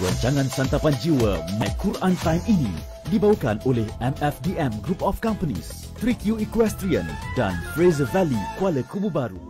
Rancangan santapan jiwa My Quran Time ini dibawakan oleh MFDM Group of Companies, 3Q Equestrian dan Fraser Valley Kuala Kubu Baru.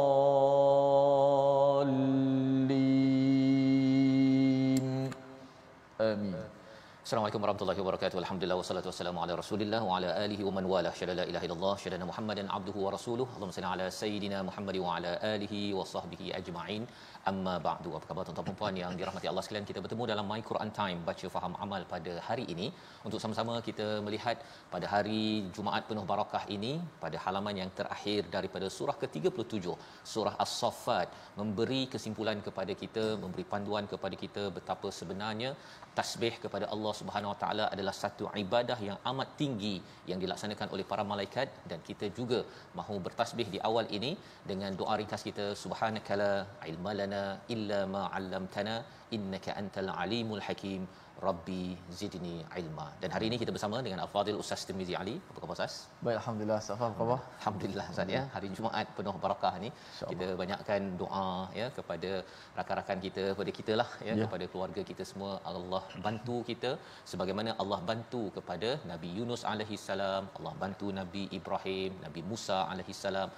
Assalamualaikum warahmatullahi wabarakatuh. Alhamdulillah wassalatu wassalamu ala Rasulillah wa ala alihi wa man walah. Syada la ilaha illallah, syada Muhammadan abduhu wa rasuluh. Allahumma salli ala sayidina Muhammad wa ala alihi wa sahbihi ajma'in. Amma ba'du. Apa khabar tuan-tuan dan puan yang dirahmati Allah sekalian? Kita bertemu dalam My Quran Time, baca faham amal pada hari ini untuk sama-sama kita melihat pada hari Jumaat penuh barakah ini pada halaman yang terakhir daripada surah ke-37, surah As-Saffat memberi kesimpulan kepada kita, memberi panduan kepada kita betapa sebenarnya tasbih kepada Allah Allah Subhanahu Wa Taala adalah satu ibadah yang amat tinggi yang dilaksanakan oleh para malaikat dan kita juga mahu bertasbih di awal ini dengan doa ringkas kita subhanakala ilmalana illa ma 'allamtana innaka antal alimul hakim Rabbi Zidni Ilma. Dan hari ini kita bersama dengan Al-Fadhil Ustaz Timizi Ali. Apa khabar Ustaz? Baik, Alhamdulillah. Ustaz apa khabar? Alhamdulillah Ustaz ya. Hari Jumaat penuh barakah ni. Kita banyakkan doa ya kepada rakan-rakan kita, kepada kita lah ya, ya. kepada keluarga kita semua. Allah bantu kita sebagaimana Allah bantu kepada Nabi Yunus alaihi salam, Allah bantu Nabi Ibrahim, Nabi Musa alaihi salam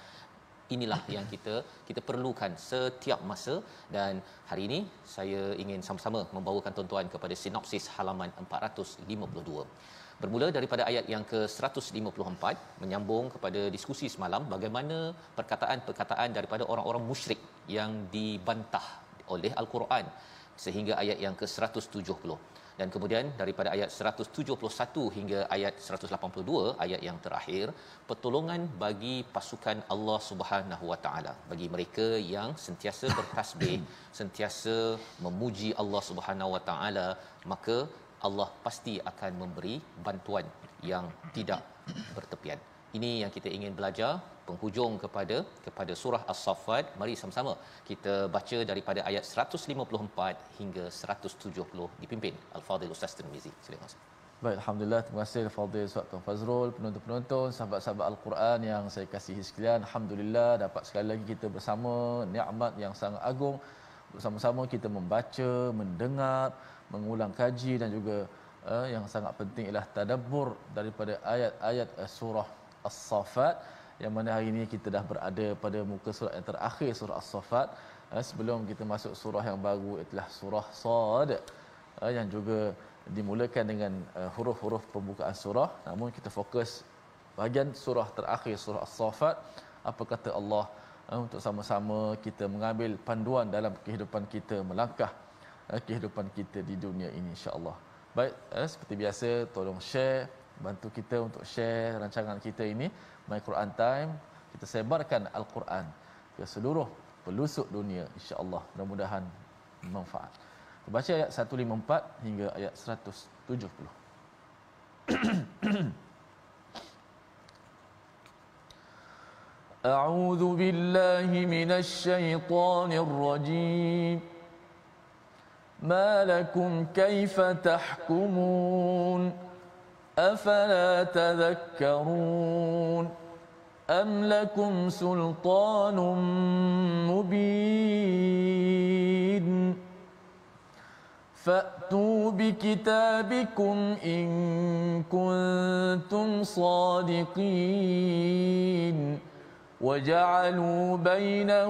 inilah yang kita kita perlukan setiap masa dan hari ini saya ingin sama-sama membawakan tuan-tuan kepada sinopsis halaman 452. Bermula daripada ayat yang ke-154 menyambung kepada diskusi semalam bagaimana perkataan-perkataan daripada orang-orang musyrik yang dibantah oleh al-Quran sehingga ayat yang ke-170 dan kemudian daripada ayat 171 hingga ayat 182 ayat yang terakhir pertolongan bagi pasukan Allah Subhanahu Wa Taala bagi mereka yang sentiasa bertasbih sentiasa memuji Allah Subhanahu Wa Taala maka Allah pasti akan memberi bantuan yang tidak bertepian ini yang kita ingin belajar penghujung kepada kepada surah As-Saffat. Mari sama-sama kita baca daripada ayat 154 hingga 170 dipimpin Al-Fadhil Ustaz Tirmizi. Silakan Ustaz. Baik, alhamdulillah terima kasih Fadil Ustaz Tuan Fazrul, penonton-penonton, sahabat-sahabat Al-Quran yang saya kasihi sekalian. Alhamdulillah dapat sekali lagi kita bersama nikmat yang sangat agung bersama-sama kita membaca, mendengar, mengulang kaji dan juga uh, yang sangat penting ialah tadabbur daripada ayat-ayat eh, surah As-Saffat yang mana hari ini kita dah berada pada muka surat yang terakhir surah As-Saffat eh, sebelum kita masuk surah yang baru itulah surah Sad eh, yang juga dimulakan dengan eh, huruf-huruf pembukaan surah namun kita fokus bahagian surah terakhir surah As-Saffat apa kata Allah untuk sama-sama kita mengambil panduan dalam kehidupan kita melangkah kehidupan kita di dunia ini insya-Allah baik seperti biasa tolong share bantu kita untuk share rancangan kita ini My Quran Time kita sebarkan Al-Quran ke seluruh pelusuk dunia insya-Allah mudah-mudahan manfaat. Baca ayat 154 hingga ayat 170. أعوذ بالله من الشيطان الرجيم ما لكم كيف تحكمون أفلا تذكرون أم لكم سلطان مبين فأتوا بكتابكم إن كنتم صادقين وجعلوا بينه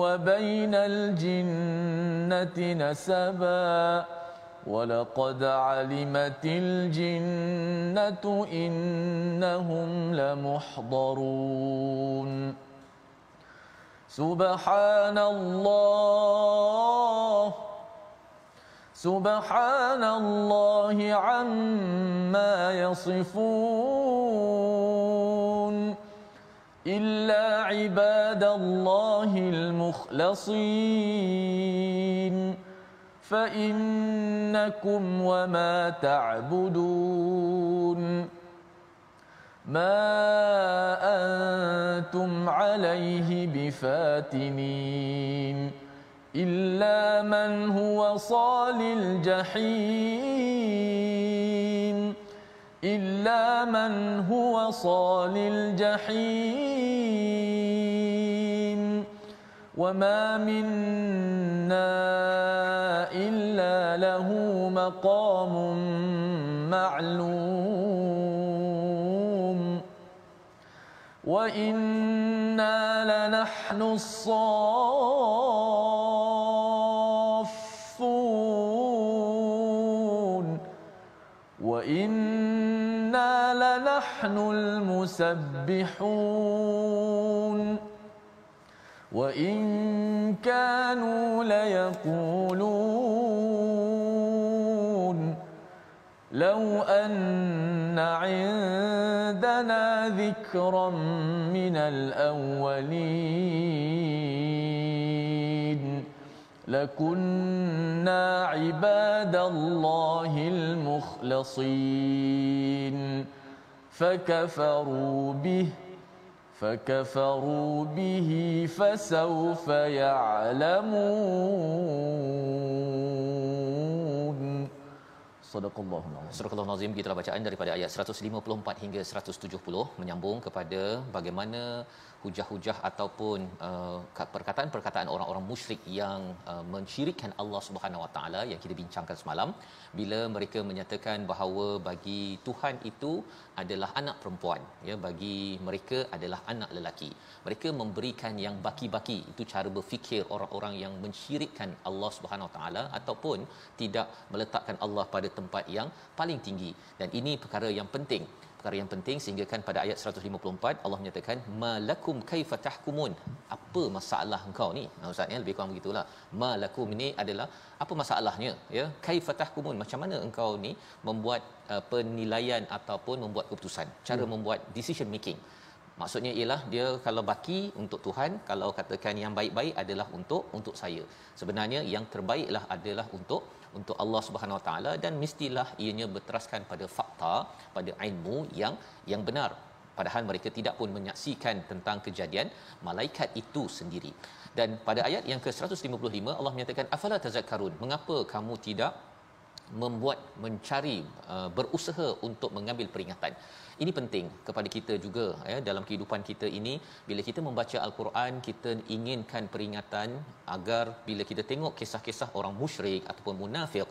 وبين الجنة نسباً ولقد علمت الجنة إنهم لمحضرون سبحان الله سبحان الله عما يصفون إلا عباد الله المخلصين فإنكم وما تعبدون ما أنتم عليه بفاتنين إلا من هو صال الجحيم إلا من هو صال الجحيم وما منا إلا له مقام معلوم وإنا لنحن الصافون وإنا لنحن المسبحون وإن كانوا ليقولون لو أن عندنا ذكرا من الأولين لكنا عباد الله المخلصين فكفروا به ۖ فكفروا به فسوف يعلمون Sadaqallah. Sadaqallah Nazim kita bacaan daripada ayat 154 hingga 170 menyambung kepada bagaimana hujah-hujah ataupun uh, perkataan-perkataan orang-orang musyrik yang uh, mencirikan Allah Subhanahu Wa Taala yang kita bincangkan semalam bila mereka menyatakan bahawa bagi Tuhan itu adalah anak perempuan ya bagi mereka adalah anak lelaki mereka memberikan yang baki-baki itu cara berfikir orang-orang yang mensyirikkan Allah Subhanahu Wa Taala ataupun tidak meletakkan Allah pada tempat yang paling tinggi dan ini perkara yang penting perkara yang penting sehingga kan pada ayat 154 Allah menyatakan malakum kaifa tahkumun apa masalah engkau ni nah ustaz ya lebih kurang begitulah malakum ni adalah apa masalahnya ya kaifa tahkumun macam mana engkau ni membuat uh, penilaian ataupun membuat keputusan cara hmm. membuat decision making maksudnya ialah dia kalau baki untuk Tuhan kalau katakan yang baik-baik adalah untuk untuk saya sebenarnya yang terbaiklah adalah untuk untuk Allah Subhanahu Wa Taala dan mestilah ianya berteraskan pada fakta pada ilmu yang yang benar padahal mereka tidak pun menyaksikan tentang kejadian malaikat itu sendiri dan pada ayat yang ke-155 Allah menyatakan afala tazakkarun mengapa kamu tidak membuat mencari uh, berusaha untuk mengambil peringatan. Ini penting kepada kita juga ya dalam kehidupan kita ini bila kita membaca al-Quran kita inginkan peringatan agar bila kita tengok kisah-kisah orang musyrik ataupun munafik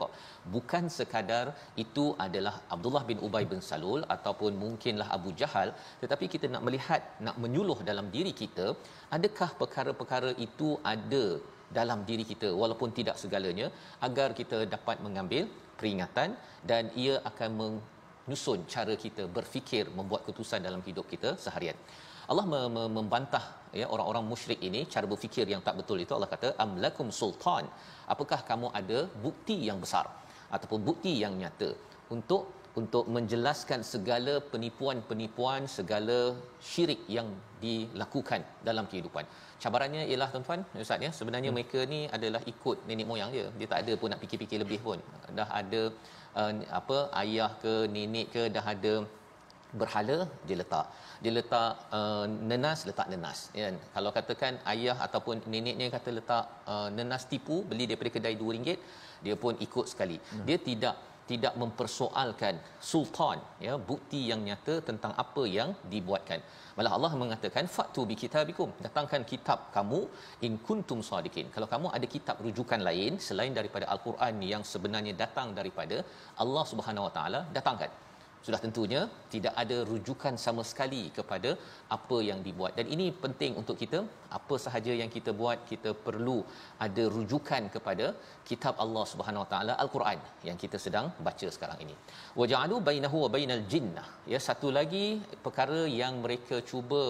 bukan sekadar itu adalah Abdullah bin Ubay bin Salul ataupun mungkinlah Abu Jahal tetapi kita nak melihat nak menyuluh dalam diri kita adakah perkara-perkara itu ada dalam diri kita walaupun tidak segalanya agar kita dapat mengambil peringatan dan ia akan menyusun cara kita berfikir membuat keputusan dalam hidup kita seharian. Allah membantah ya orang-orang musyrik ini cara berfikir yang tak betul itu Allah kata amlakum sultan. Apakah kamu ada bukti yang besar ataupun bukti yang nyata untuk untuk menjelaskan segala penipuan-penipuan, segala syirik yang dilakukan dalam kehidupan. Cabarannya ialah tuan-tuan, ustaz ya, sebenarnya hmm. mereka ni adalah ikut nenek moyang dia. Dia tak ada pun nak fikir-fikir lebih pun. Dah ada uh, apa ayah ke nenek ke dah ada berhala dia letak. Dia letak uh, nenas, letak nenas. Ya. Kan? Kalau katakan ayah ataupun neneknya kata letak uh, nenas tipu, beli daripada kedai RM2, dia pun ikut sekali. Hmm. Dia tidak tidak mempersoalkan sultan ya bukti yang nyata tentang apa yang dibuatkan malah Allah mengatakan fatu bi kitabikum datangkan kitab kamu in kuntum sadikin kalau kamu ada kitab rujukan lain selain daripada al-Quran yang sebenarnya datang daripada Allah Subhanahu wa taala datangkan sudah tentunya tidak ada rujukan sama sekali kepada apa yang dibuat dan ini penting untuk kita apa sahaja yang kita buat kita perlu ada rujukan kepada kitab Allah Subhanahu Wa Taala Al-Quran yang kita sedang baca sekarang ini waja'alu bainahu wa bainal jinnah ya satu lagi perkara yang mereka cuba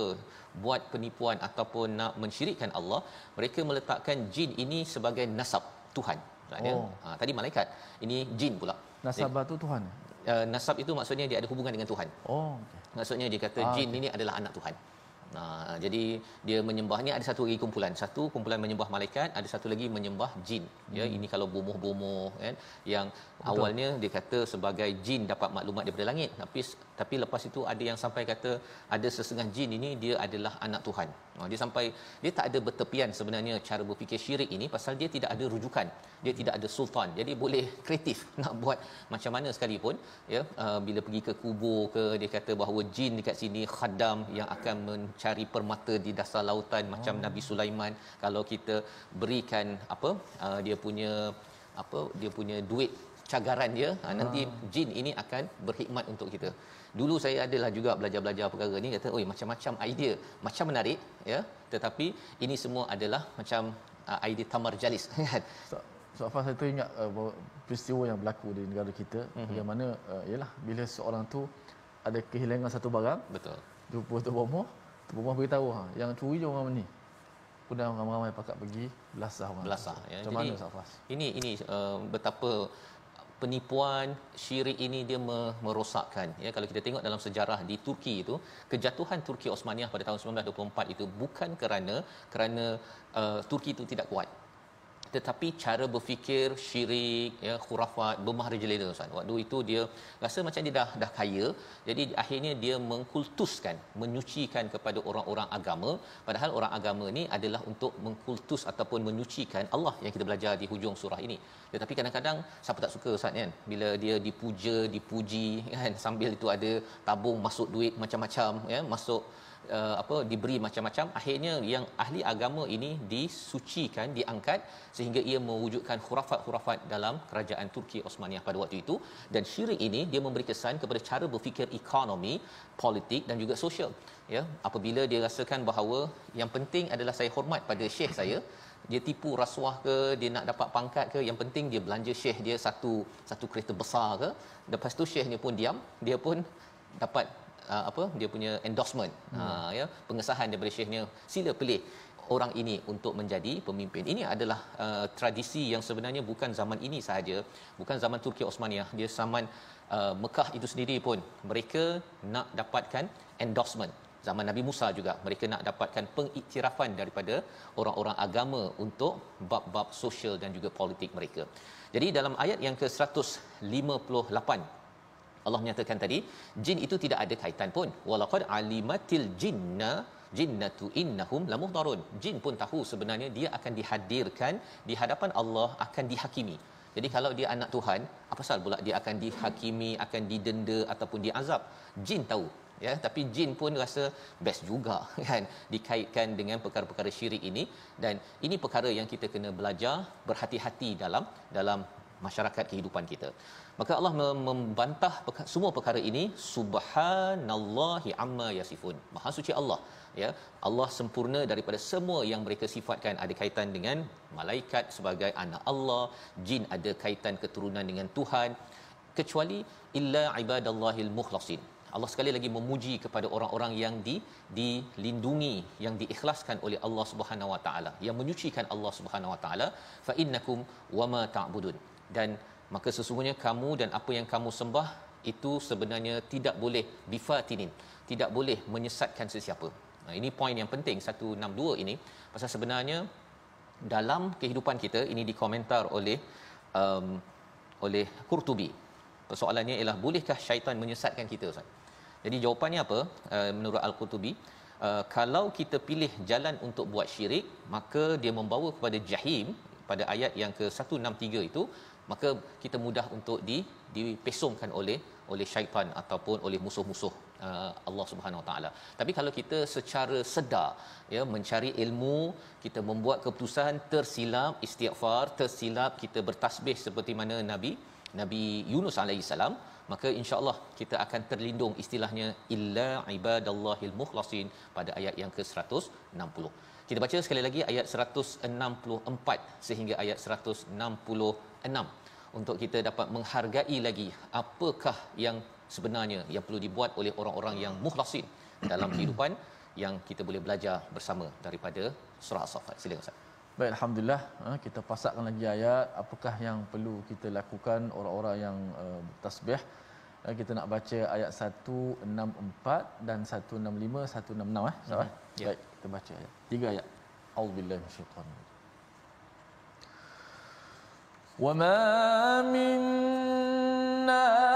buat penipuan ataupun nak mensyirikkan Allah mereka meletakkan jin ini sebagai nasab Tuhan Oh. Ha, tadi malaikat ini jin pula nasab tu tuhan Eh, nasab itu maksudnya dia ada hubungan dengan Tuhan. Oh. Maksudnya dia kata ah, jin okay. ini adalah anak Tuhan. Nah, ha, jadi dia menyembah ni ada satu lagi kumpulan. Satu kumpulan menyembah malaikat, ada satu lagi menyembah jin. Ya, hmm. ini kalau bumuh-bumuh kan yang Betul. awalnya dia kata sebagai jin dapat maklumat daripada langit. Tapi tapi lepas itu ada yang sampai kata ada sesengah jin ini dia adalah anak Tuhan. Ha, dia sampai dia tak ada bertepian sebenarnya cara berfikir syirik ini pasal dia tidak ada rujukan. Dia tidak ada sultan. Jadi boleh kreatif nak buat macam mana sekalipun ya uh, bila pergi ke kubur ke dia kata bahawa jin dekat sini khadam yang akan men- cari permata di dasar lautan oh. macam Nabi Sulaiman kalau kita berikan apa uh, dia punya apa dia punya duit cagaran dia ha. nanti ah. jin ini akan berkhidmat untuk kita. Dulu saya adalah juga belajar-belajar perkara ni kata oi macam-macam idea, macam menarik ya. Tetapi ini semua adalah macam uh, idea tamar jalis. Kan? so so saya tu ingat uh, peristiwa yang berlaku di negara kita mm-hmm. bagaimana uh, bila seorang tu ada kehilangan satu barang betul. Dia tu bomoh Perempuan beritahu ha, yang curi je orang ni. Pudang ramai-ramai pakat pergi belasah orang. Belasah. Ya. Macam Jadi, mana Safas? Ini ini uh, betapa penipuan syirik ini dia merosakkan ya kalau kita tengok dalam sejarah di Turki itu kejatuhan Turki Osmaniyah pada tahun 1924 itu bukan kerana kerana uh, Turki itu tidak kuat tetapi cara berfikir syirik ya khurafat bermahar jelita tuan waktu itu dia rasa macam dia dah dah kaya jadi akhirnya dia mengkultuskan menyucikan kepada orang-orang agama padahal orang agama ni adalah untuk mengkultus ataupun menyucikan Allah yang kita belajar di hujung surah ini tetapi kadang-kadang siapa tak suka ustaz kan bila dia dipuja dipuji kan sambil itu ada tabung masuk duit macam-macam ya masuk uh, apa diberi macam-macam akhirnya yang ahli agama ini disucikan diangkat sehingga ia mewujudkan khurafat-khurafat dalam kerajaan Turki Osmaniyah pada waktu itu dan syirik ini dia memberi kesan kepada cara berfikir ekonomi politik dan juga sosial ya apabila dia rasakan bahawa yang penting adalah saya hormat pada syekh saya dia tipu rasuah ke dia nak dapat pangkat ke yang penting dia belanja syekh dia satu satu kereta besar ke lepas tu syekh ni pun diam dia pun dapat uh, apa dia punya endorsement hmm. uh, ya pengesahan daripada syekhnya sila pilih orang ini untuk menjadi pemimpin. Ini adalah uh, tradisi yang sebenarnya bukan zaman ini sahaja, bukan zaman Turki Osmania, dia zaman uh, Mekah itu sendiri pun mereka nak dapatkan endorsement. Zaman Nabi Musa juga mereka nak dapatkan pengiktirafan daripada orang-orang agama untuk bab-bab sosial dan juga politik mereka. Jadi dalam ayat yang ke-158 Allah menyatakan tadi jin itu tidak ada kaitan pun walaqad alimatil jinna jinnatu innahum lamuhdarun jin pun tahu sebenarnya dia akan dihadirkan di hadapan Allah akan dihakimi jadi kalau dia anak Tuhan apa salah pula dia akan dihakimi akan didenda ataupun diazab jin tahu ya tapi jin pun rasa best juga kan dikaitkan dengan perkara-perkara syirik ini dan ini perkara yang kita kena belajar berhati-hati dalam dalam masyarakat kehidupan kita maka Allah membantah semua perkara ini subhanallahi amma yasifun maha suci Allah ya Allah sempurna daripada semua yang mereka sifatkan ada kaitan dengan malaikat sebagai anak Allah jin ada kaitan keturunan dengan Tuhan kecuali illa ibadallahil mukhlasin Allah sekali lagi memuji kepada orang-orang yang di, dilindungi yang diikhlaskan oleh Allah Subhanahu wa taala yang menyucikan Allah Subhanahu wa taala fa innakum wama ta'budun dan maka sesungguhnya kamu dan apa yang kamu sembah itu sebenarnya tidak boleh bifatinin tidak boleh menyesatkan sesiapa nah, ini poin yang penting 162 ini pasal sebenarnya dalam kehidupan kita ini dikomentar oleh um, oleh Qurtubi persoalannya ialah bolehkah syaitan menyesatkan kita Ustaz jadi jawapannya apa uh, menurut Al-Qurtubi uh, kalau kita pilih jalan untuk buat syirik maka dia membawa kepada jahim pada ayat yang ke-163 itu maka kita mudah untuk di dipesongkan oleh oleh syaitan ataupun oleh musuh-musuh uh, Allah Subhanahu Wa Taala. Tapi kalau kita secara sedar ya mencari ilmu, kita membuat keputusan tersilap istighfar, tersilap kita bertasbih seperti mana Nabi Nabi Yunus alaihi salam, maka insya-Allah kita akan terlindung istilahnya illa ibadallahil mukhlasin pada ayat yang ke-160. Kita baca sekali lagi ayat 164 sehingga ayat 166 untuk kita dapat menghargai lagi apakah yang sebenarnya yang perlu dibuat oleh orang-orang yang mukhlasin dalam kehidupan yang kita boleh belajar bersama daripada surah Safat. Sila, Ustaz. Baik, Alhamdulillah. Ha, kita pasakkan lagi ayat. Apakah yang perlu kita lakukan orang-orang yang uh, eh, tasbih? Ha, kita nak baca ayat 164 dan 165, 166. Eh? Mm-hmm. Baik. Kita baca ayat. Tiga ayat. Auzubillahi minasyaitanir rajim. Wa ma minna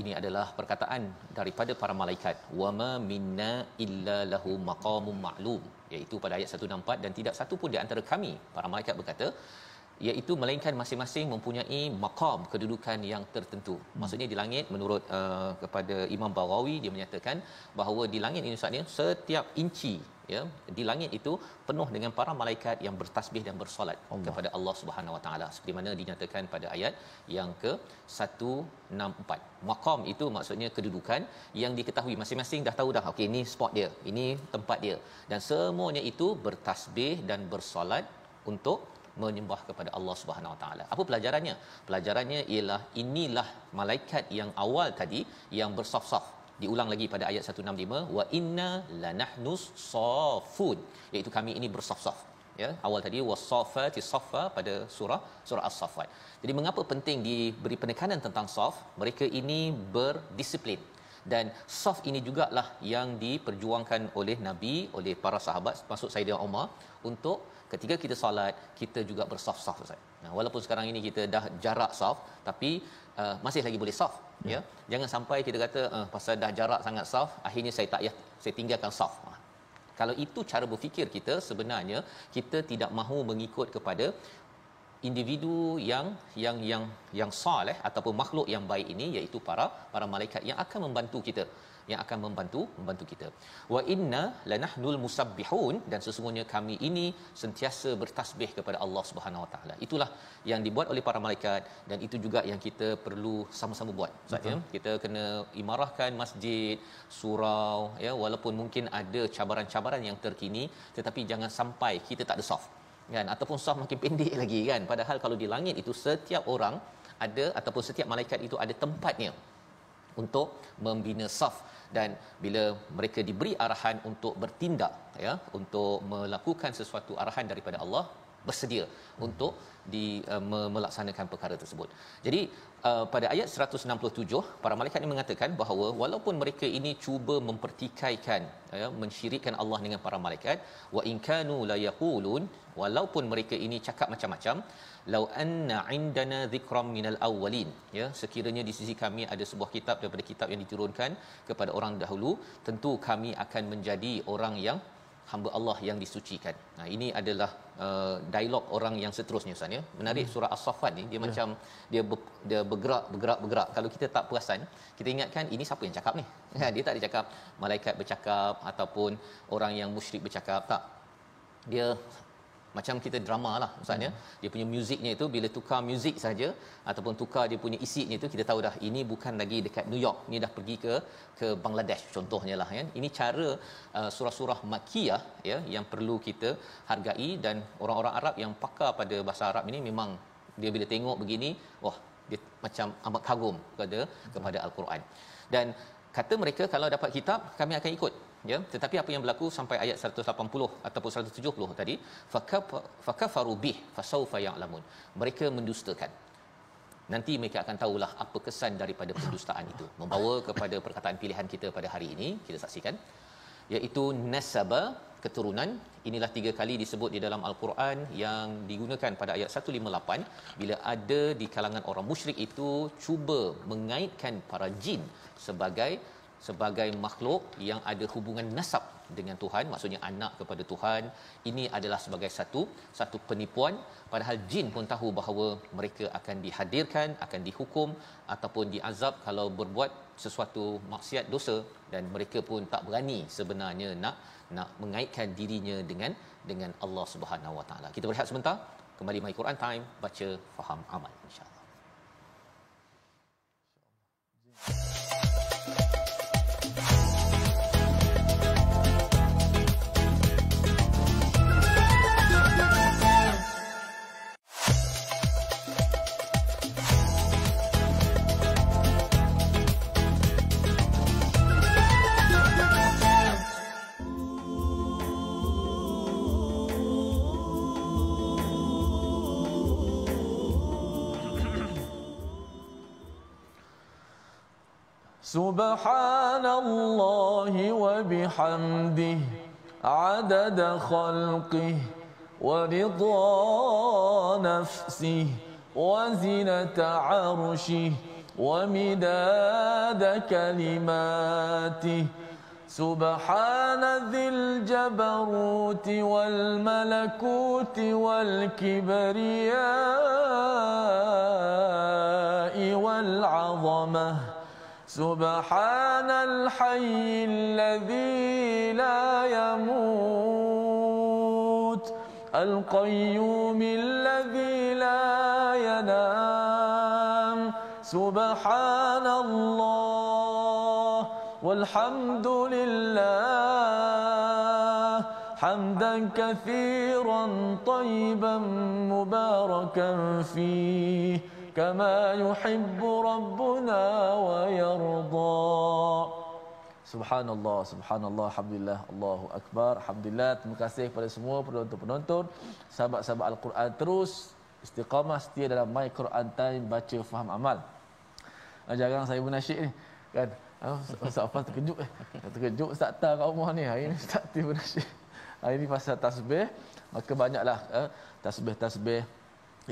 ini adalah perkataan daripada para malaikat Wa ma minna illa lahu maqamum ma'lum iaitu pada ayat 164 dan tidak satu pun di antara kami para malaikat berkata iaitu melainkan masing-masing mempunyai maqam kedudukan yang tertentu hmm. maksudnya di langit menurut uh, kepada Imam Barawi dia menyatakan bahawa di langit ini Ustaz setiap inci ya di langit itu penuh dengan para malaikat yang bertasbih dan bersolat Allah. kepada Allah Subhanahu Wa Taala seperti mana dinyatakan pada ayat yang ke 164 maqam itu maksudnya kedudukan yang diketahui masing-masing dah tahu dah okey ini spot dia ini tempat dia dan semuanya itu bertasbih dan bersolat untuk menyembah kepada Allah Subhanahu Wa Taala. Apa pelajarannya? Pelajarannya ialah inilah malaikat yang awal tadi yang bersaf-saf diulang lagi pada ayat 165 wa inna lanahnus safun iaitu kami ini bersaf-saf ya awal tadi wasafati safa pada surah surah as-saffat jadi mengapa penting diberi penekanan tentang saf mereka ini berdisiplin dan saf ini jugalah yang diperjuangkan oleh nabi oleh para sahabat termasuk Saidina Umar untuk ketika kita solat kita juga bersaf-saf nah, walaupun sekarang ini kita dah jarak saf tapi uh, masih lagi boleh soft ya. ya jangan sampai kita kata uh, pasal dah jarak sangat soft akhirnya saya tak ya saya tinggalkan soft uh. kalau itu cara berfikir kita sebenarnya kita tidak mahu mengikut kepada individu yang yang yang yang soleh ataupun makhluk yang baik ini iaitu para para malaikat yang akan membantu kita yang akan membantu membantu kita. Wa inna lanahnul musabbihun dan sesungguhnya kami ini sentiasa bertasbih kepada Allah Subhanahu Wa Taala. Itulah yang dibuat oleh para malaikat dan itu juga yang kita perlu sama-sama buat. Sebab ya, kita kena imarahkan masjid, surau ya walaupun mungkin ada cabaran-cabaran yang terkini tetapi jangan sampai kita tak ada soft kan ataupun soft makin pendek lagi kan padahal kalau di langit itu setiap orang ada ataupun setiap malaikat itu ada tempatnya untuk membina saf dan bila mereka diberi arahan untuk bertindak ya untuk melakukan sesuatu arahan daripada Allah bersedia untuk di uh, melaksanakan perkara tersebut. Jadi uh, pada ayat 167 para malaikat ini mengatakan bahawa walaupun mereka ini cuba mempertikaikan ya mensyirikkan Allah dengan para malaikat wa in kanu la yaqulun walaupun mereka ini cakap macam-macam lau anna indana dhikram minal awwalin ya sekiranya di sisi kami ada sebuah kitab daripada kitab yang diturunkan kepada orang dahulu tentu kami akan menjadi orang yang hamba Allah yang disucikan. Nah ini adalah uh, dialog orang yang seterusnya Ustaz ya. Menarik hmm. surah As-Saffat ni dia ya. macam dia ber, dia bergerak bergerak bergerak. Kalau kita tak perasan, kita ingatkan ini siapa yang cakap ni? Ha, dia tak ada cakap malaikat bercakap ataupun orang yang musyrik bercakap tak. Dia macam kita drama lah misalnya hmm. dia punya muziknya itu bila tukar muzik saja ataupun tukar dia punya isinya itu kita tahu dah ini bukan lagi dekat New York ini dah pergi ke ke Bangladesh contohnya lah kan ini cara uh, surah-surah makiyah ya yang perlu kita hargai dan orang-orang Arab yang pakar pada bahasa Arab ini memang dia bila tengok begini wah dia macam amat kagum kepada hmm. kepada al-Quran dan kata mereka kalau dapat kitab kami akan ikut ya tetapi apa yang berlaku sampai ayat 180 ataupun 170 tadi fakafaru bih fasaufa ya'lamun mereka mendustakan nanti mereka akan tahulah apa kesan daripada pendustaan itu membawa kepada perkataan pilihan kita pada hari ini kita saksikan iaitu nasaba keturunan inilah tiga kali disebut di dalam al-Quran yang digunakan pada ayat 158 bila ada di kalangan orang musyrik itu cuba mengaitkan para jin sebagai sebagai makhluk yang ada hubungan nasab dengan Tuhan maksudnya anak kepada Tuhan ini adalah sebagai satu satu penipuan padahal jin pun tahu bahawa mereka akan dihadirkan akan dihukum ataupun diazab kalau berbuat sesuatu maksiat dosa dan mereka pun tak berani sebenarnya nak nak mengaitkan dirinya dengan dengan Allah Subhanahu Wa Taala kita berehat sebentar kembali mai Quran time baca faham amal insya Allah. خلقه ورضا نفسه وزنة عرشه ومداد كلماته سبحان ذي الجبروت والملكوت والكبرياء والعظمة سبحان الحي الذي لا يموت القيوم الذي لا ينام سبحان الله والحمد لله حمدا كثيرا طيبا مباركا فيه كما يحب ربنا ويرضى Subhanallah, subhanallah, alhamdulillah, Allahu akbar, alhamdulillah. Terima kasih kepada semua penonton-penonton, sahabat-sahabat Al-Quran terus istiqamah setia dalam My Quran Time baca faham amal. Ah, Jangan saya munasyid ni. Kan? Ah, Ustaz Afan terkejut eh. Terkejut Ustaz Tar kat rumah ni. Hari ni Ustaz Tar munasyid. Hari ni pasal tasbih. Maka banyaklah eh, tasbih-tasbih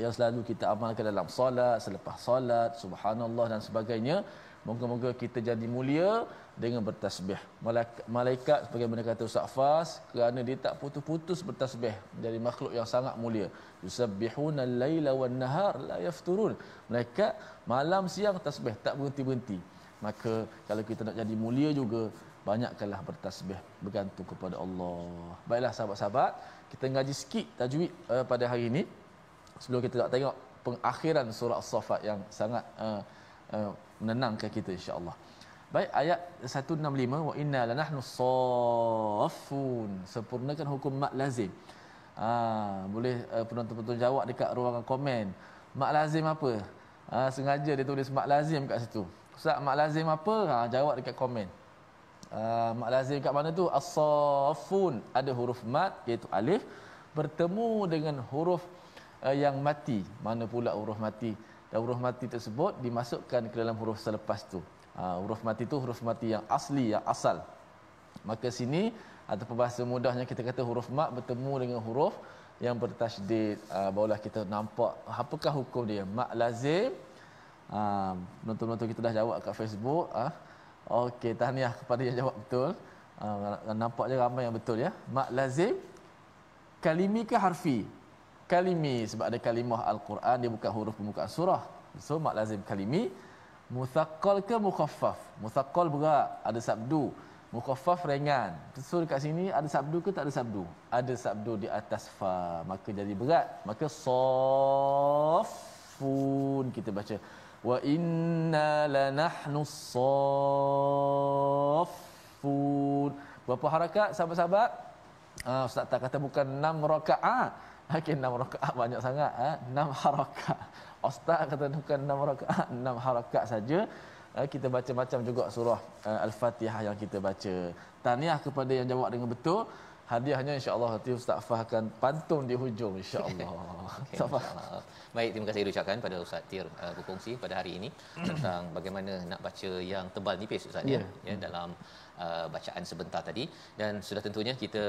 yang selalu kita amalkan dalam solat, selepas solat, subhanallah dan sebagainya. Moga-moga kita jadi mulia dengan bertasbih. Malaikat sebagai benda kata Ustaz Fas kerana dia tak putus-putus bertasbih Dari makhluk yang sangat mulia. Yusabbihuna al-laila wan nahar la yafturun. Mereka malam siang tasbih tak berhenti-henti. Maka kalau kita nak jadi mulia juga banyakkanlah bertasbih bergantung kepada Allah. Baiklah sahabat-sahabat, kita ngaji sikit tajwid uh, pada hari ini sebelum kita nak tengok pengakhiran surah As-Saffat yang sangat uh, uh, menenangkan kita insya-Allah. Baik ayat 165 wa inna lanahnu saffun sempurnakan hukum mad lazim. Ha, boleh uh, penonton-penonton jawab dekat ruangan komen. Mad lazim apa? Ha, sengaja dia tulis mad lazim kat situ. Ustaz mad lazim apa? Ha, jawab dekat komen. Ha, mad lazim kat mana tu? As-saffun ada huruf mad iaitu alif bertemu dengan huruf uh, yang mati. Mana pula huruf mati? Dan huruf mati tersebut dimasukkan ke dalam huruf selepas tu. Ah, huruf mati itu huruf mati yang asli yang asal maka sini atau bahasa mudahnya kita kata huruf mat bertemu dengan huruf yang bertajdid ah, barulah kita nampak apakah hukum dia mat lazim penonton-penonton ah, kita dah jawab kat Facebook ah okey tahniah kepada yang jawab betul nampak je ramai yang betul ya Mak lazim kalimi ke harfi kalimi sebab ada kalimah al-Quran dia bukan huruf pembukaan surah so mak lazim kalimi Musakol ke mukhaffaf? Musakol berat, ada sabdu. Mukhaffaf ringan. So dekat sini ada sabdu ke tak ada sabdu? Ada sabdu di atas fa. Maka jadi berat. Maka soffun kita baca. Wa inna lanahnu soffun. Berapa harakat sahabat-sahabat? Uh, Ustaz tak kata bukan enam rakaat. Ah, Okey, enam rakaat banyak sangat. Ah. Enam eh? harakat. Ustaz kata bukan enam rakaat, enam harakat saja. Eh, kita baca macam juga surah eh, Al-Fatihah yang kita baca. Tahniah kepada yang jawab dengan betul. Hadiahnya insya-Allah nanti Ustaz akan pantun di hujung insya-Allah. okay, insya Baik, terima kasih ucapkan pada Ustaz Tir uh, berkongsi pada hari ini hmm. tentang bagaimana nak baca yang tebal nipis Ustaz yeah. ya, ya dalam uh, bacaan sebentar tadi dan sudah tentunya kita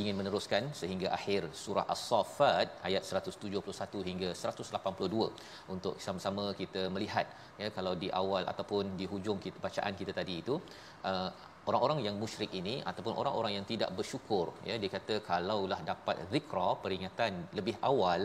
ingin meneruskan sehingga akhir surah As-Saffat ayat 171 hingga 182 untuk sama-sama kita melihat ya kalau di awal ataupun di hujung kita, bacaan kita tadi itu uh, orang-orang yang musyrik ini ataupun orang-orang yang tidak bersyukur ya dia kata kalaulah dapat zikra peringatan lebih awal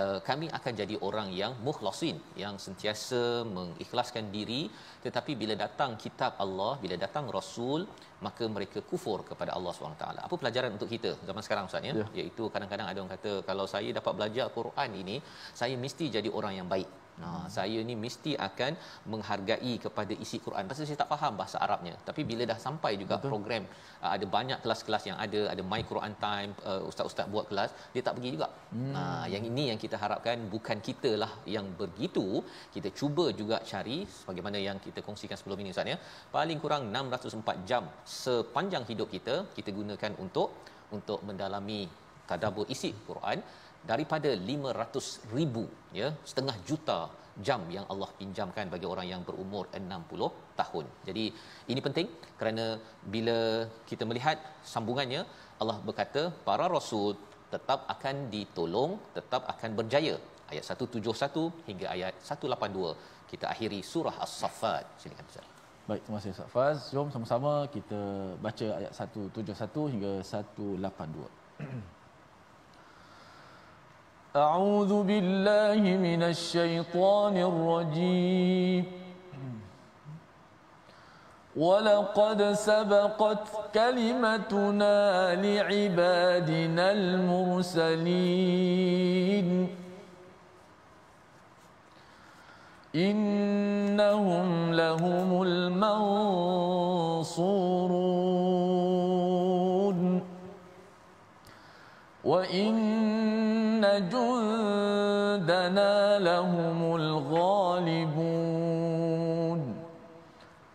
uh, kami akan jadi orang yang mukhlasin yang sentiasa mengikhlaskan diri tetapi bila datang kitab Allah bila datang rasul maka mereka kufur kepada Allah SWT. Apa pelajaran untuk kita zaman sekarang Ustaz? Ya? Ya. Iaitu kadang-kadang ada orang kata, kalau saya dapat belajar Quran ini, saya mesti jadi orang yang baik. Ha, hmm. Saya ni mesti akan menghargai kepada isi Quran. Pasal saya tak faham bahasa Arabnya. Tapi bila dah sampai juga Betul. program, uh, ada banyak kelas-kelas yang ada, ada My Quran Time, uh, Ustaz-Ustaz buat kelas, dia tak pergi juga. Hmm. Ha, yang ini yang kita harapkan bukan kita lah yang begitu. Kita cuba juga cari, sebagaimana yang kita kongsikan sebelum ini Ustaz, ya, paling kurang 604 jam sepanjang hidup kita kita gunakan untuk untuk mendalami tadabbur isi Quran daripada 500 ribu ya setengah juta jam yang Allah pinjamkan bagi orang yang berumur 60 tahun. Jadi ini penting kerana bila kita melihat sambungannya Allah berkata para rasul tetap akan ditolong, tetap akan berjaya. Ayat 171 hingga ayat 182 kita akhiri surah As-Saffat. Silakan Ustaz. Baik, terima kasih Ustaz Faz. Jom sama-sama kita baca ayat 171 hingga 182. أعوذ بالله من الشيطان الرجيم ولقد سبقت كلمتنا لعبادنا المرسلين إنهم لهم المنصورون وإن جندنا لهم الغالبون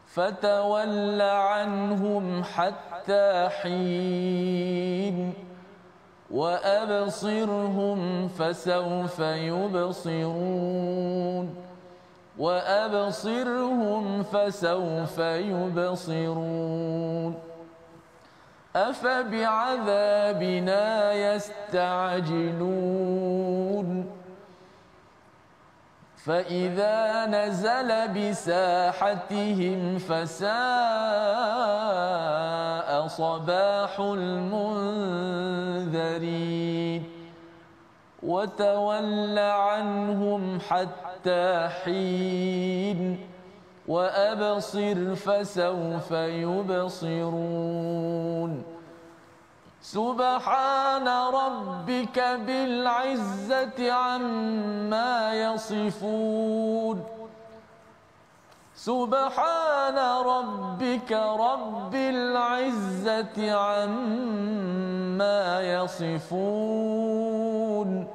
فتول عنهم حتى حين وأبصرهم فسوف يبصرون وأبصرهم فسوف يبصرون أفبعذابنا يستعجلون فإذا نزل بساحتهم فساء صباح المنذرين وتول عنهم حتى حين وأبصر فسوف يبصرون سبحان ربك بالعزة عما يصفون سبحان ربك رب العزة عما يصفون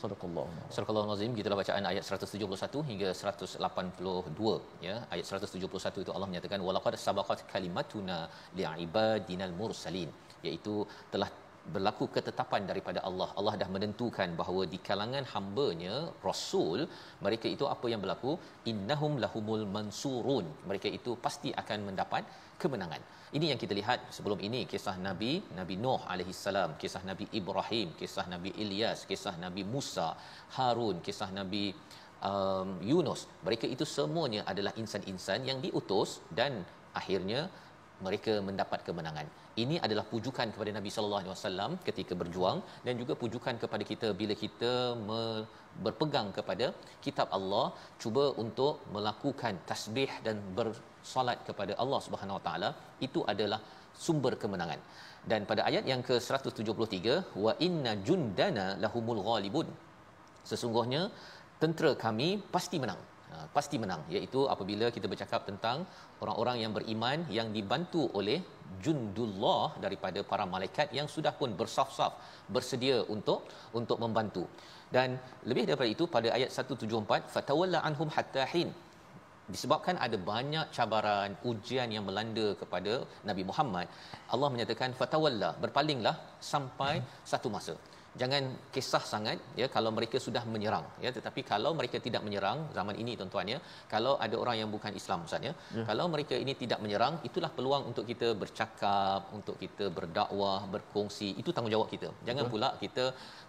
Sadaqallah. Sadaqallah Nazim. Gitulah bacaan ayat 171 hingga 182. Ya, ayat 171 itu Allah menyatakan walaqad sabaqat kalimatuna li'ibadinal mursalin iaitu telah berlaku ketetapan daripada Allah. Allah dah menentukan bahawa di kalangan hamba-Nya Rasul, mereka itu apa yang berlaku? Innahum lahumul mansurun. Mereka itu pasti akan mendapat kemenangan. Ini yang kita lihat sebelum ini kisah Nabi Nabi Nuh alaihi salam, kisah Nabi Ibrahim, kisah Nabi Ilyas, kisah Nabi Musa, Harun, kisah Nabi um, Yunus. Mereka itu semuanya adalah insan-insan yang diutus dan akhirnya mereka mendapat kemenangan. Ini adalah pujukan kepada Nabi sallallahu alaihi wasallam ketika berjuang dan juga pujukan kepada kita bila kita berpegang kepada kitab Allah, cuba untuk melakukan tasbih dan bersolat kepada Allah Subhanahu wa taala, itu adalah sumber kemenangan. Dan pada ayat yang ke-173, wa inna jundana lahumul ghalibun. Sesungguhnya tentera kami pasti menang. Ah, pasti menang iaitu apabila kita bercakap tentang orang-orang yang beriman yang dibantu oleh jundullah daripada para malaikat yang sudah pun bersaf-saf bersedia untuk untuk membantu dan lebih daripada itu pada ayat 174 fatawalla anhum hatta hin disebabkan ada banyak cabaran ujian yang melanda kepada Nabi Muhammad Allah menyatakan fatawalla berpalinglah sampai satu masa jangan kisah sangat ya kalau mereka sudah menyerang ya tetapi kalau mereka tidak menyerang zaman ini tuan-tuan ya kalau ada orang yang bukan Islam ustaz ya, ya kalau mereka ini tidak menyerang itulah peluang untuk kita bercakap untuk kita berdakwah berkongsi itu tanggungjawab kita jangan Betul. pula kita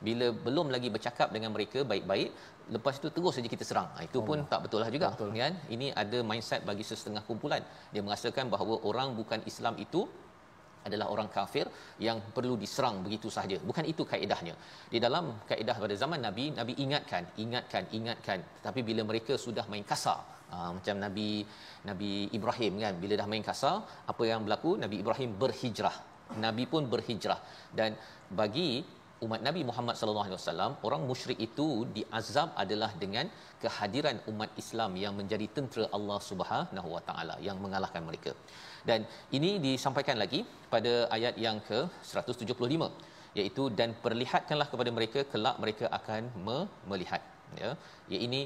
bila belum lagi bercakap dengan mereka baik-baik lepas itu terus saja kita serang. Ha, itu pun oh, tak betul lah juga betul. kan. Ini ada mindset bagi sesetengah kumpulan. Dia merasakan bahawa orang bukan Islam itu adalah orang kafir yang perlu diserang begitu sahaja. Bukan itu kaedahnya. Di dalam kaedah pada zaman Nabi, Nabi ingatkan, ingatkan, ingatkan. Tapi bila mereka sudah main kasar, Ha, macam Nabi Nabi Ibrahim kan bila dah main kasar apa yang berlaku Nabi Ibrahim berhijrah Nabi pun berhijrah dan bagi umat Nabi Muhammad SAW, orang musyrik itu diazab adalah dengan kehadiran umat Islam yang menjadi tentera Allah Subhanahu wa taala yang mengalahkan mereka dan ini disampaikan lagi pada ayat yang ke 175 iaitu dan perlihatkanlah kepada mereka kelak mereka akan me- melihat ya ya ini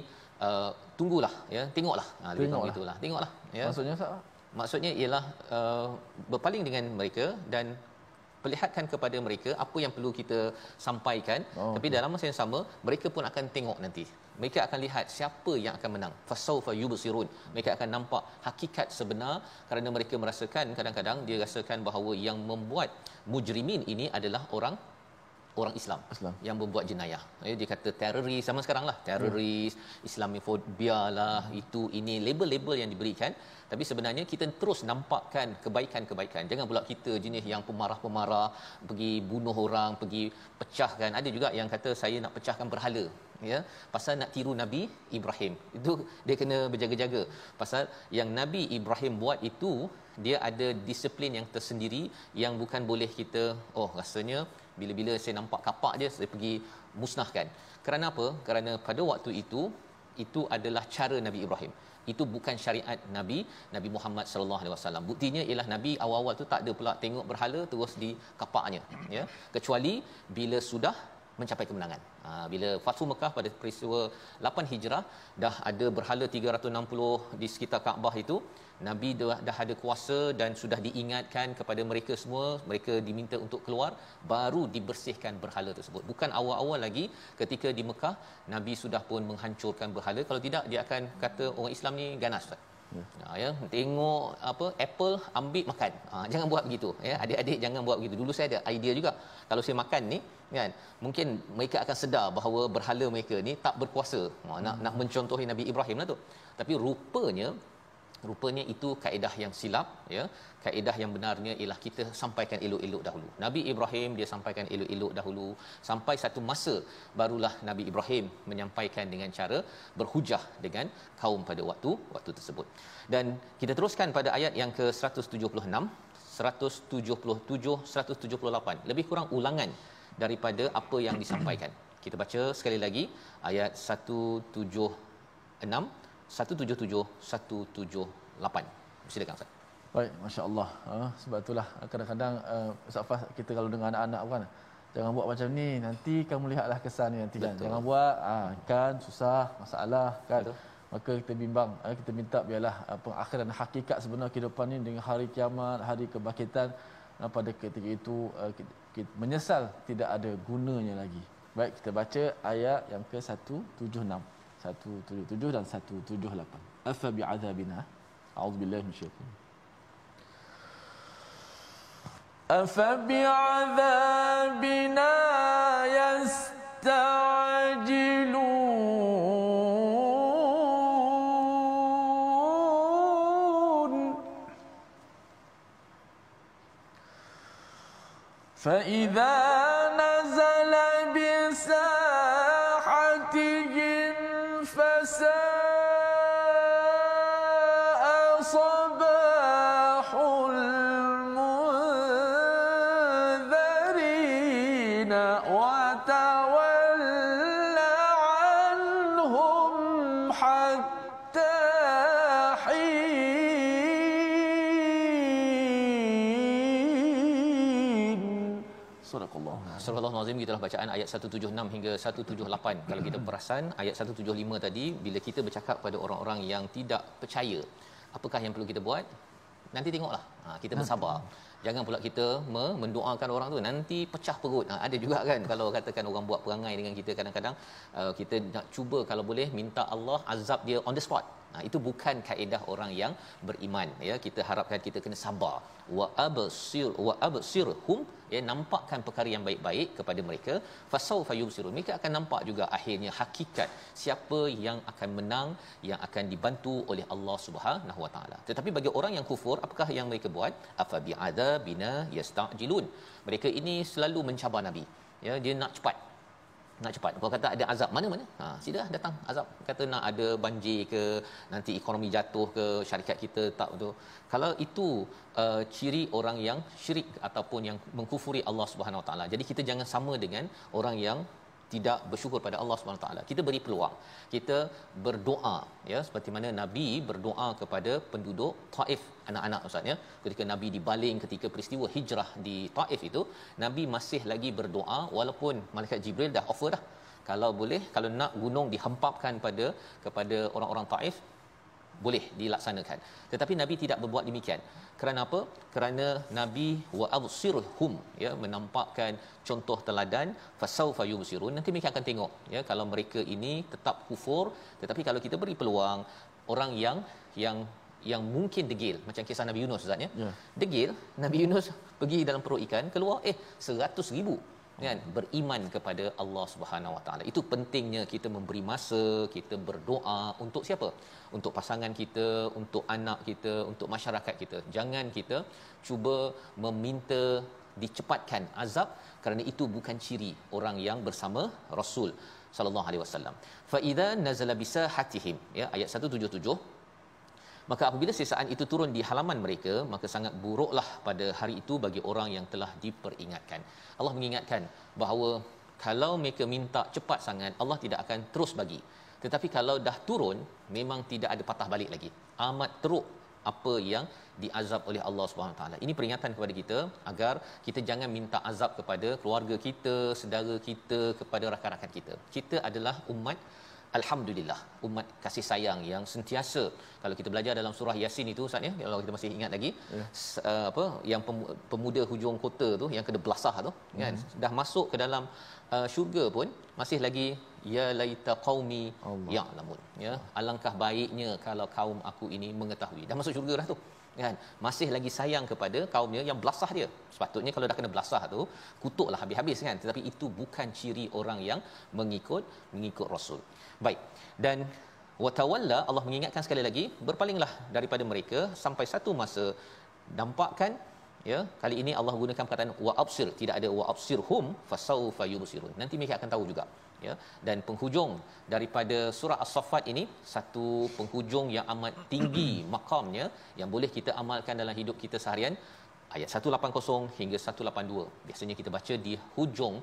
uh, tunggulah ya tengoklah ha lebih tengoklah. kurang itulah tengoklah ya maksudnya maksudnya ialah uh, berpaling dengan mereka dan perlihatkan kepada mereka apa yang perlu kita sampaikan oh, tapi okay. dalam masa yang sama mereka pun akan tengok nanti mereka akan lihat siapa yang akan menang fasawfa yubsirun mereka akan nampak hakikat sebenar kerana mereka merasakan kadang-kadang dia rasakan bahawa yang membuat mujrimin ini adalah orang orang Islam, Islam yang membuat jenayah. Ya eh, dikata teroris sama sekarang lah Teroris, hmm. Islamophobia lah itu ini label-label yang diberikan tapi sebenarnya kita terus nampakkan kebaikan-kebaikan. Jangan pula kita jenis yang pemarah-pemarah, pergi bunuh orang, pergi pecahkan. Ada juga yang kata saya nak pecahkan berhala ya pasal nak tiru nabi Ibrahim itu dia kena berjaga-jaga pasal yang nabi Ibrahim buat itu dia ada disiplin yang tersendiri yang bukan boleh kita oh rasanya bila-bila saya nampak kapak je saya pergi musnahkan kerana apa kerana pada waktu itu itu adalah cara Nabi Ibrahim itu bukan syariat Nabi Nabi Muhammad sallallahu alaihi wasallam buktinya ialah Nabi awal-awal tu tak ada pula tengok berhala terus di kapaknya ya kecuali bila sudah mencapai kemenangan ha, bila Fathu Mekah pada peristiwa 8 Hijrah dah ada berhala 360 di sekitar Kaabah itu Nabi dah, dah ada kuasa dan sudah diingatkan kepada mereka semua, mereka diminta untuk keluar baru dibersihkan berhala tersebut. Bukan awal-awal lagi ketika di Mekah, Nabi sudah pun menghancurkan berhala. Kalau tidak dia akan kata orang Islam ni ganas. Ya. ya tengok apa apple ambil makan. Ha, jangan buat begitu ya. Adik-adik jangan buat begitu. Dulu saya ada idea juga. Kalau saya makan ni kan, mungkin mereka akan sedar bahawa berhala mereka ni tak berkuasa. Ha, nak hmm. nak mencontohi Nabi Ibrahim lah tu. Tapi rupanya rupanya itu kaedah yang silap ya kaedah yang benarnya ialah kita sampaikan elok-elok dahulu nabi ibrahim dia sampaikan elok-elok dahulu sampai satu masa barulah nabi ibrahim menyampaikan dengan cara berhujah dengan kaum pada waktu waktu tersebut dan kita teruskan pada ayat yang ke 176 177 178 lebih kurang ulangan daripada apa yang disampaikan kita baca sekali lagi ayat 176 177-178. Silakan Ustaz. Baik, Masya Allah. Ha, sebab itulah ha, kadang-kadang uh, kita kalau dengan anak-anak kan, jangan buat macam ni, nanti kamu lihatlah kesan nanti kan. Betul. Jangan buat, uh, kan susah, masalah kan. Betul. Maka kita bimbang, uh, kita minta biarlah uh, pengakhiran hakikat sebenar kehidupan ini dengan hari kiamat, hari kebangkitan uh, pada ketika itu uh, kita, kita menyesal tidak ada gunanya lagi. Baik, kita baca ayat yang ke-176. satu tujuh tujuh dan satu tujuh lapan. Afa bi azabina. billahi min syaitan. Afa bi azabina يستعجلون فإذا itulah bacaan ayat 176 hingga 178. Kalau kita perasan ayat 175 tadi bila kita bercakap pada orang-orang yang tidak percaya, apakah yang perlu kita buat? Nanti tengoklah. Ha, kita hmm. bersabar. Jangan pula kita mendoakan orang tu nanti pecah perut. Ha, ada juga kan kalau katakan orang buat perangai dengan kita kadang-kadang uh, kita nak cuba kalau boleh minta Allah azab dia on the spot. Ha, itu bukan kaedah orang yang beriman ya kita harapkan kita kena sabar wa absir wa absirhum ya nampakkan perkara yang baik-baik kepada mereka fasau fayumsiru mereka akan nampak juga akhirnya hakikat siapa yang akan menang yang akan dibantu oleh Allah Subhanahu wa taala tetapi bagi orang yang kufur apakah yang mereka buat afabi'adzabina yasta'jilun mereka ini selalu mencabar nabi ya dia nak cepat nak cepat. Kalau kata ada azab, mana-mana? Ha, sila datang azab. Kata nak ada banjir ke, nanti ekonomi jatuh ke, syarikat kita tak tu. Kalau itu uh, ciri orang yang syirik ataupun yang mengkufuri Allah Subhanahu Wa Jadi kita jangan sama dengan orang yang tidak bersyukur pada Allah Subhanahu taala kita beri peluang kita berdoa ya seperti mana nabi berdoa kepada penduduk Taif anak-anak ustaz ya ketika nabi dibaling ketika peristiwa hijrah di Taif itu nabi masih lagi berdoa walaupun malaikat Jibril dah offer dah kalau boleh kalau nak gunung dihempapkan pada kepada orang-orang Taif boleh dilaksanakan tetapi nabi tidak berbuat demikian kerana apa kerana nabi wa absiruhum ya menampakkan contoh teladan fasaufa yusirun nanti mereka akan tengok ya kalau mereka ini tetap kufur tetapi kalau kita beri peluang orang yang yang yang mungkin degil macam kisah nabi yunus ustaz ya, ya. degil nabi yunus pergi dalam perut ikan keluar eh 100 ribu kan beriman kepada Allah Subhanahu Wa Taala itu pentingnya kita memberi masa kita berdoa untuk siapa untuk pasangan kita untuk anak kita untuk masyarakat kita jangan kita cuba meminta dicepatkan azab kerana itu bukan ciri orang yang bersama Rasul sallallahu alaihi wasallam fa idza nazala bisahatihim ya ayat 177 maka apabila sisaan itu turun di halaman mereka maka sangat buruklah pada hari itu bagi orang yang telah diperingatkan Allah mengingatkan bahawa kalau mereka minta cepat sangat Allah tidak akan terus bagi tetapi kalau dah turun memang tidak ada patah balik lagi amat teruk apa yang diazab oleh Allah Subhanahu taala. Ini peringatan kepada kita agar kita jangan minta azab kepada keluarga kita, saudara kita, kepada rakan-rakan kita. Kita adalah umat Alhamdulillah umat kasih sayang yang sentiasa kalau kita belajar dalam surah Yasin itu Ustaz ya kalau kita masih ingat lagi ya. uh, apa yang pemuda hujung kota tu yang kena belasah tu kan, hmm. kan dah masuk ke dalam uh, syurga pun masih lagi ya laita qaumi ya lamun ya alangkah baiknya kalau kaum aku ini mengetahui dah masuk syurga dah tu kan masih lagi sayang kepada kaumnya yang belasah dia sepatutnya kalau dah kena belasah tu kutuklah habis-habis kan tetapi itu bukan ciri orang yang mengikut mengikut rasul baik dan watawalla Allah mengingatkan sekali lagi berpalinglah daripada mereka sampai satu masa nampakkan ya kali ini Allah gunakan perkataan wa absir tidak ada wa absirhum fasawfa yubsirun nanti mereka akan tahu juga ya dan penghujung daripada surah as-saffat ini satu penghujung yang amat tinggi makamnya yang boleh kita amalkan dalam hidup kita seharian ayat 180 hingga 182 biasanya kita baca di hujung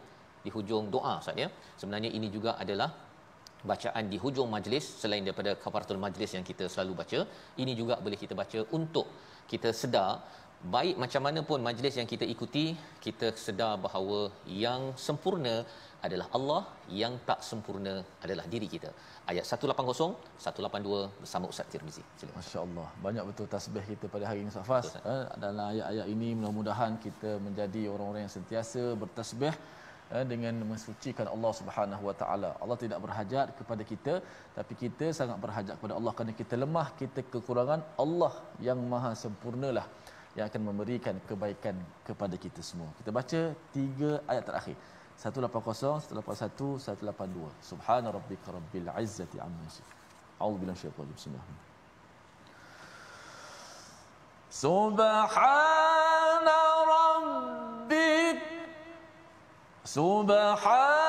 di hujung doa ustaz ya sebenarnya ini juga adalah bacaan di hujung majlis selain daripada kafaratul majlis yang kita selalu baca ini juga boleh kita baca untuk kita sedar baik macam mana pun majlis yang kita ikuti kita sedar bahawa yang sempurna adalah Allah yang tak sempurna adalah diri kita ayat 180 182 bersama Ustaz Tirmizi masya-Allah banyak betul tasbih kita pada hari ini Safas eh, dan ayat-ayat ini mudah-mudahan kita menjadi orang-orang yang sentiasa bertasbih eh, dengan mensucikan Allah Subhanahu Wa Taala. Allah tidak berhajat kepada kita, tapi kita sangat berhajat kepada Allah kerana kita lemah, kita kekurangan. Allah yang Maha Sempurnalah yang akan memberikan kebaikan kepada kita semua. Kita baca tiga ayat terakhir. 180, 181, 182. Subhana rabbika rabbil izzati amma yasifun. A'udzu billahi minasy syaithanir rajim. Subhana rabbik Subhana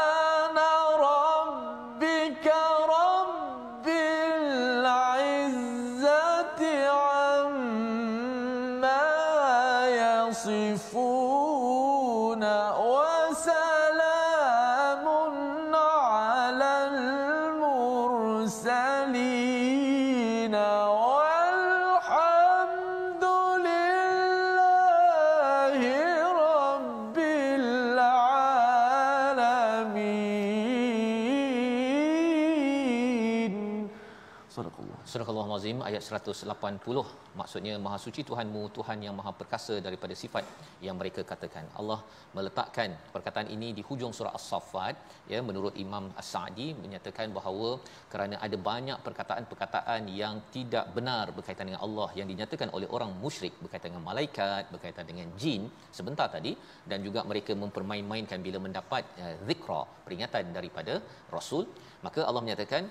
Surah Allah Mazim ayat 180 maksudnya Maha Suci Tuhanmu Tuhan yang Maha Perkasa daripada sifat yang mereka katakan Allah meletakkan perkataan ini di hujung surah As-Saffat ya menurut Imam As-Sa'di menyatakan bahawa kerana ada banyak perkataan-perkataan yang tidak benar berkaitan dengan Allah yang dinyatakan oleh orang musyrik berkaitan dengan malaikat berkaitan dengan jin sebentar tadi dan juga mereka mempermain-mainkan bila mendapat eh, zikra peringatan daripada Rasul maka Allah menyatakan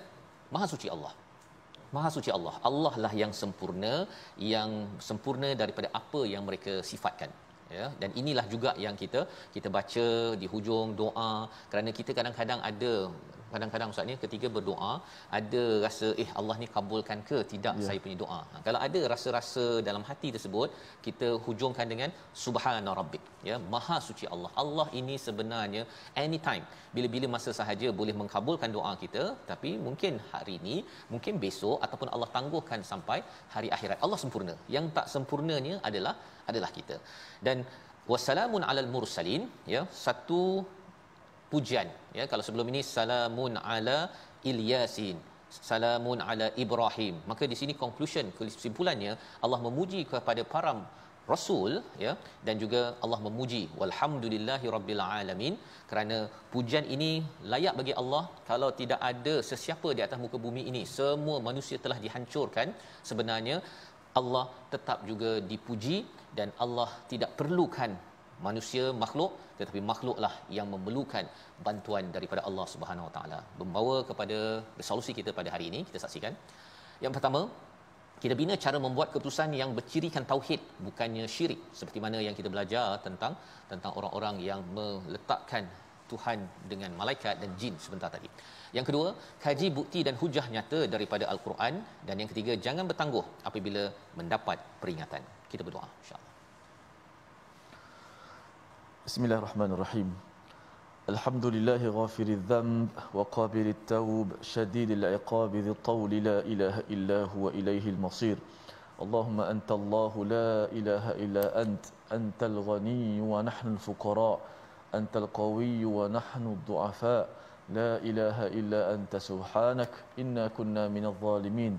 Maha Suci Allah Maha suci Allah. Allah lah yang sempurna, yang sempurna daripada apa yang mereka sifatkan. Ya, dan inilah juga yang kita kita baca di hujung doa kerana kita kadang-kadang ada kadang-kadang ustaz ni ketika berdoa ada rasa eh Allah ni kabulkan ke tidak yeah. saya punya doa. Nah, ha, kalau ada rasa-rasa dalam hati tersebut kita hujungkan dengan subhanarabbik ya maha suci Allah. Allah ini sebenarnya anytime bila-bila masa sahaja boleh mengkabulkan doa kita tapi mungkin hari ini mungkin besok ataupun Allah tangguhkan sampai hari akhirat. Allah sempurna. Yang tak sempurnanya adalah adalah kita. Dan wassalamu alal mursalin ya satu pujian ya kalau sebelum ini salamun ala ilyasin salamun ala ibrahim maka di sini conclusion kesimpulannya Allah memuji kepada para rasul ya dan juga Allah memuji walhamdulillahi rabbil alamin kerana pujian ini layak bagi Allah kalau tidak ada sesiapa di atas muka bumi ini semua manusia telah dihancurkan sebenarnya Allah tetap juga dipuji dan Allah tidak perlukan manusia makhluk tetapi makhluklah yang memerlukan bantuan daripada Allah Subhanahu Wa Taala membawa kepada resolusi kita pada hari ini kita saksikan yang pertama kita bina cara membuat keputusan yang bercirikan tauhid bukannya syirik seperti mana yang kita belajar tentang tentang orang-orang yang meletakkan Tuhan dengan malaikat dan jin sebentar tadi. Yang kedua, kaji bukti dan hujah nyata daripada al-Quran dan yang ketiga jangan bertangguh apabila mendapat peringatan. Kita berdoa insya-Allah. بسم الله الرحمن الرحيم الحمد لله غافر الذنب وقابل التوب شديد العقاب ذي الطول لا إله إلا هو إليه المصير اللهم أنت الله لا إله إلا أنت أنت الغني ونحن الفقراء أنت القوي ونحن الضعفاء لا إله إلا أنت سبحانك إنا كنا من الظالمين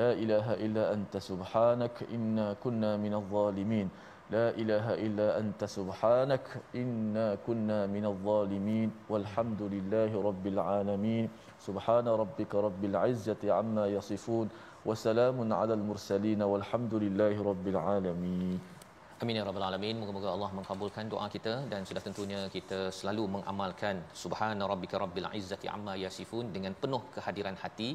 لا إله إلا أنت سبحانك إنا كنا من الظالمين لا إله إلا أنت سبحانك إنا كنا من الظالمين والحمد لله رب العالمين سبحان ربك رب العزة عما يصفون وسلام على المرسلين والحمد لله رب العالمين Amin ya rabbal alamin. Moga-moga Allah mengabulkan doa kita dan sudah tentunya kita selalu mengamalkan subhana rabbika rabbil izzati amma yasifun dengan penuh kehadiran hati.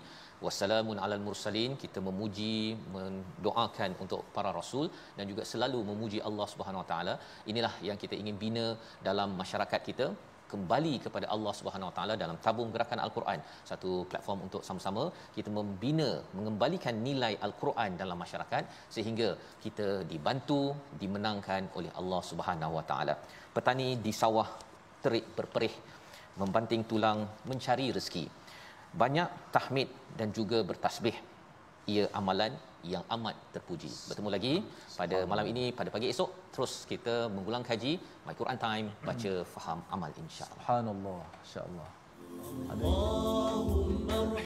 Wassalamun alal mursalin. Kita memuji, mendoakan untuk para rasul dan juga selalu memuji Allah Subhanahu wa taala. Inilah yang kita ingin bina dalam masyarakat kita kembali kepada Allah Subhanahu Wa Taala dalam tabung gerakan Al-Quran. Satu platform untuk sama-sama kita membina, mengembalikan nilai Al-Quran dalam masyarakat sehingga kita dibantu, dimenangkan oleh Allah Subhanahu Wa Taala. Petani di sawah terik berperih, membanting tulang mencari rezeki. Banyak tahmid dan juga bertasbih. Ia amalan yang amat terpuji. Bertemu lagi pada malam ini pada pagi esok terus kita mengulang kaji My Quran Time baca faham amal insya-Allah. Subhanallah, insya-Allah.